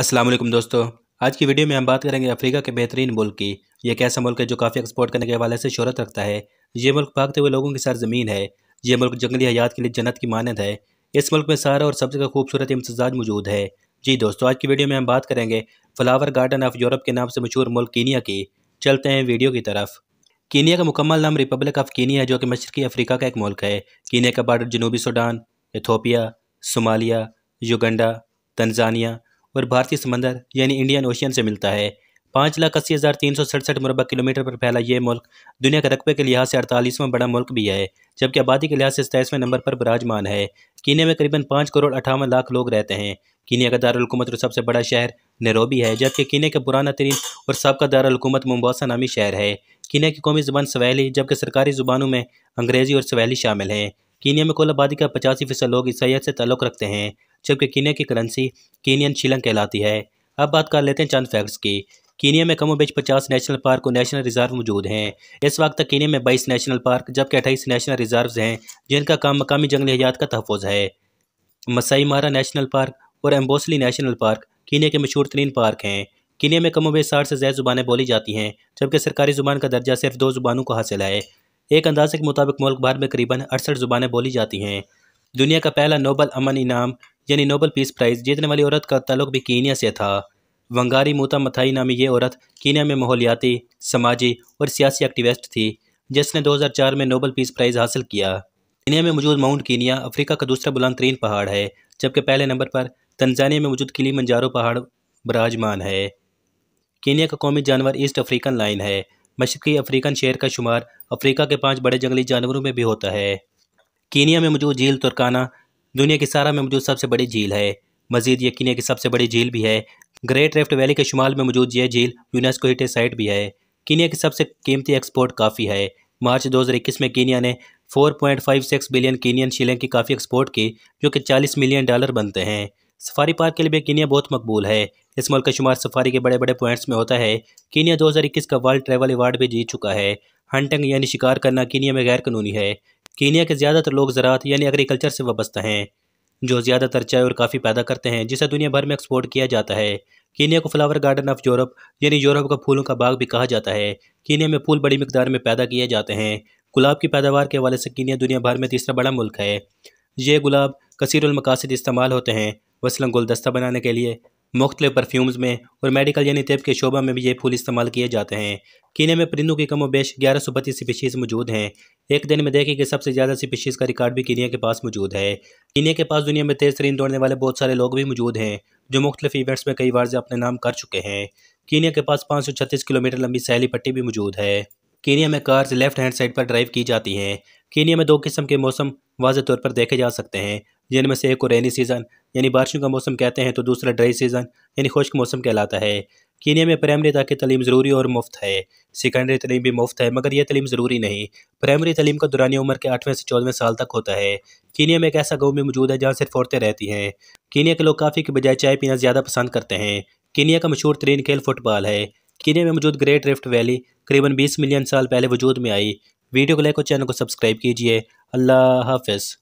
अस्सलाम वालेकुम दोस्तों आज की वीडियो में हम बात करेंगे अफ्रीका के बेहतरीन मुल्क की यह एक ऐसा मुल्क है जो काफ़ी एक्सपोर्ट करने के हवाले से शहरत रखता है ये मुल्क भागते हुए लोगों की सरजमीन है ये मुल्क जंगली हयात के लिए जन्नत की मानद है इस मुल्क में सारा और सब्ज़ी का खूबसूरत इम्तजाज मौजूद है जी दोस्तों आज की वीडियो में हम बात करेंगे फ्लावर गार्डन ऑफ यूरोप के नाम से मशहूर मुल्क कीनिया की चलते हैं वीडियो की तरफ कीनिया का मुकम्मल नाम रिपब्लिक ऑफ कीनिया है जो कि मशरकी अफ्रीका का एक मुल्क है कीनिया का बार्डर जनूबी Sudan Ethiopia Somalia Uganda Tanzania और भारतीय समंदर यानी इंडियन ओशियन से मिलता है पाँच लाख अस्सी हज़ार तीन सौ सड़सठ मुरबा किलोमीटर पर फैला यह मुल्क दुनिया के रकबे के लिहाज से अड़तालीसवां बड़ा मुल्क भी है जबकि आबादी के लिहाज से सताईसवें नंबर पर बराजमान है कीने में करीबन पाँच करोड़ अठावन लाख लोग रहते हैं कीनिया का दारकूमत और सबसे बड़ा शहर नरोबी है जबकि कीने का पुराना तरीन और सबका दारकूमत मुम्बासा नामी शहर है कीने की कौमी ज़बान सवैली जबकि सरकारी ज़ुबानों में अंग्रेज़ी और सवैली शामिल हैं कीनिया में कुल आबादी का पचासी फीसद लोग ईसाइत से ताल्लुक़ रखते हैं जबकि कीनिया की करेंसी कीनियन शिलंग कहलाती है अब बात कर लेते हैं चंद फैक्ट्स की कीनिया में कमो कमोबेश पचास नेशनल पार्क और नेशनल रिजर्व मौजूद हैं इस वक्त तक कीनिया में बाईस नेशनल पार्क जबकि अट्ठाईस नेशनल रिजर्व हैं जिनका काम मकामी जंगली हयात का तहफ़ है मसाई मारा नेशनल पार्क और एम्बोसली नेशनल पार्क कीनिया के मशहूर तरीन पार्क हैं कीनिया में कमो बेच साठ से ज़्यादा जुबानें बोली जाती हैं जबकि सरकारी ज़ुबान का दर्जा सिर्फ दो ज़ुबानों को हासिल है एक अंदाजे के मुताबिक मुल्क भर में करीबन अड़सठ ज़ुबानें बोली जाती हैं दुनिया का पहला नोबल अमन इनाम यानी नोबल पीस प्राइज़ जीतने वाली औरत का तल्लक भी कीनिया से था वंगारी मोता मथाई नामी ये औरत कीनिया में माहौलियाती समाजी और सियासी एक्टिविस्ट थी जिसने 2004 में नोबल पीस प्राइज़ हासिल किया कीनिया में मौजूद माउंट कीनिया अफ्रीका का दूसरा बुलंद तरीन पहाड़ है जबकि पहले नंबर पर तंजानिया में मौजूद किली मंजारो पहाड़ बराजमान है कीनिया का कौमी जानवर ईस्ट अफ्रीकन लाइन है मशरकी अफ्रीकन शेर का शुमार अफ्रीका के पाँच बड़े जंगली जानवरों में भी होता है कीनिया में मौजूद झील तुरकाना दुनिया की सारा में मौजूद सबसे बड़ी झील है मजीद यकीन है कि सबसे बड़ी झील भी है ग्रेट रेफ्ट वैली के शुमाल में मौजूद यह झील यूनेस्को हिटे साइट भी है कीनिया की सबसे कीमती एक्सपोर्ट काफ़ी है मार्च 2021 में कीनिया ने 4.56 बिलियन कीनियन शिलिंग की काफ़ी एक्सपोर्ट की जो कि 40 मिलियन डॉलर बनते हैं सफारी पार्क के लिए भी कीनिया बहुत मकबूल है इस मुल्क का शुमार सफारी के बड़े बड़े पॉइंट्स में होता है कीनिया 2021 का वर्ल्ड ट्रैवल अवार्ड भी जीत चुका है हंटिंग यानी शिकार करना कीनिया में गैर कानूनी है कीनिया के ज़्यादातर लोग ज़रात यानी एग्रीकल्चर से वाबस्ता हैं जो ज़्यादातर चाय और काफ़ी पैदा करते हैं जिसे दुनिया भर में एक्सपोर्ट किया जाता है कीनिया को फ्लावर गार्डन ऑफ यूरोप यानी यूरोप का फूलों का बाग भी कहा जाता है कीनिया में फूल बड़ी मकदार में पैदा किए जाते हैं गुलाब की पैदावार के हवाले से कीनिया दुनिया भर में तीसरा बड़ा मुल्क है ये गुलाब कसरमकासद इस्तेमाल होते हैं वसला गुलदस्ता बनाने के लिए मुख्तलि परफ्यूम्स में और मेडिकल यानी तेब के शोबा में भी ये फूल इस्तेमाल किए जाते हैं कीने में परिंदों की कमो बेश ग्यारह सौ बत्तीस स्पीशीज़ मौजूद हैं एक दिन में देखें कि सबसे ज़्यादा स्पीशीज़ का रिकॉर्ड भी कीनिया के पास मौजूद है कीनिया के पास दुनिया में तेज तरीन दौड़ने वाले बहुत सारे लोग भी मौजूद हैं जो मुख्तलिफ इवेंट्स में कई बार अपने नाम कर चुके हैं कीनिया के पास पाँच सौ छत्तीस किलोमीटर लंबी सहली पट्टी भी मौजूद है कीनिया में कार्स लेफ्ट हैंड साइड पर ड्राइव की जाती हैं कीनिया में दो किस्म के मौसम वाज तौर पर देखे जा सकते हैं जिनमें से एक को रेनी सीज़न यानी बारिशों का मौसम कहते हैं तो दूसरा ड्राई सीज़न यानी खुश्क मौसम कहलाता है कीनिया में प्रायमरी तक की तलीम ज़रूरी और मुफ्त है सेकेंडरी तलीम भी मुफ्त है मगर यह तलीम ज़रूरी नहीं प्रायमरी तलीम का दुरानी उम्र के आठवें से चौदहवें साल तक होता है कीनिया में एक ऐसा गाँव में मौजूद है जहाँ सिर्फ औरतें रहती हैं कीनिया के लोग काफ़ी के बजाय चाय पीना ज़्यादा पसंद करते हैं कीनिया का मशहूर तरीन खेल फुटबॉल है कीनिया में मौजूद ग्रेट रिफ्ट वैली करीबन बीस मिलियन साल पहले वजूद में आई वीडियो को लेकर चैनल को सब्सक्राइब कीजिए अल्लाह हाफिज़